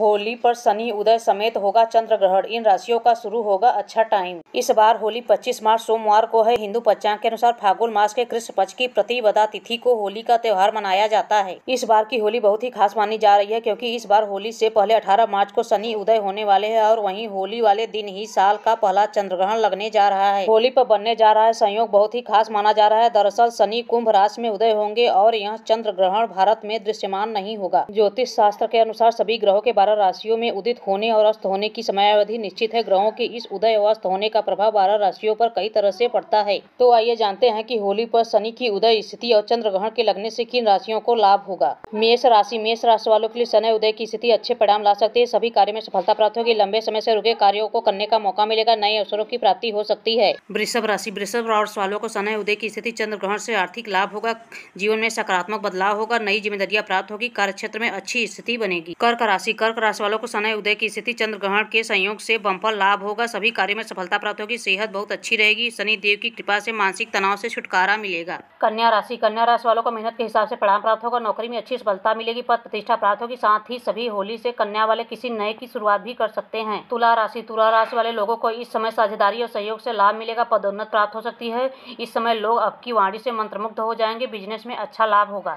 होली पर शनि उदय समेत होगा चंद्र ग्रहण इन राशियों का शुरू होगा अच्छा टाइम इस बार होली 25 मार्च सोमवार को है हिंदू पंचांग के अनुसार फागुन मास के कृष्ण पक्ष की प्रतिवदा तिथि को होली का त्यौहार मनाया जाता है इस बार की होली बहुत ही खास मानी जा रही है क्योंकि इस बार होली से पहले अठारह मार्च को शनि उदय होने वाले है और वही होली वाले दिन ही साल का पहला चंद्र ग्रहण लगने जा रहा है होली पर बनने जा रहा है संयोग बहुत ही खास माना जा रहा है दरअसल शनि कुंभ राशि में उदय होंगे और यह चंद्र ग्रहण भारत में दृश्यमान नहीं होगा ज्योतिष शास्त्र के अनुसार सभी ग्रहों के बारे बारह राशियों में उदित होने और अस्त होने की समयावधि निश्चित है ग्रहों के इस उदय और अस्त होने का प्रभाव बारह राशियों पर कई तरह से पड़ता है तो आइए जानते हैं कि होली पर शनि की उदय स्थिति और चंद्र ग्रहण के लगने से किन राशियों को लाभ होगा मेष राशि मेष राशि वालों के लिए शनि उदय की स्थिति अच्छे परिणाम ला सकती है सभी कार्य में सफलता प्राप्त होगी लंबे समय से रुके कार्यो को करने का मौका मिलेगा नए अवसरों की प्राप्ति हो सकती है वृषभ राशि वृषभ राशि वालों को शनि उदय की स्थिति चंद्र ग्रहण से आर्थिक लाभ होगा जीवन में सकारात्मक बदलाव होगा नई जिम्मेदारियां प्राप्त होगी कार्य क्षेत्र में अच्छी स्थिति बनेगी कर्क राशि कर्क कर्क राशि वालों को शनि उदय की स्थिति चंद्र ग्रहण के संयोग से बम्पर लाभ होगा सभी कार्य में सफलता प्राप्त होगी सेहत बहुत अच्छी रहेगी शनि देव की कृपा से मानसिक तनाव से छुटकारा मिलेगा कन्या राशि कन्या राशि वालों को मेहनत के हिसाब से प्रणाम प्राप्त होगा नौकरी में अच्छी सफलता मिलेगी पद प्रतिष्ठा प्राप्त होगी साथ ही सभी होली से कन्या वाले किसी नए की शुरुआत भी कर सकते हैं तुला राशि तुला राशि वाले लोगों को इस समय साझेदारी और सहयोग से लाभ मिलेगा पदोन्नत प्राप्त हो सकती है इस समय लोग अब की वाणी से मंत्रमुग्ध हो जाएंगे बिजनेस में अच्छा लाभ होगा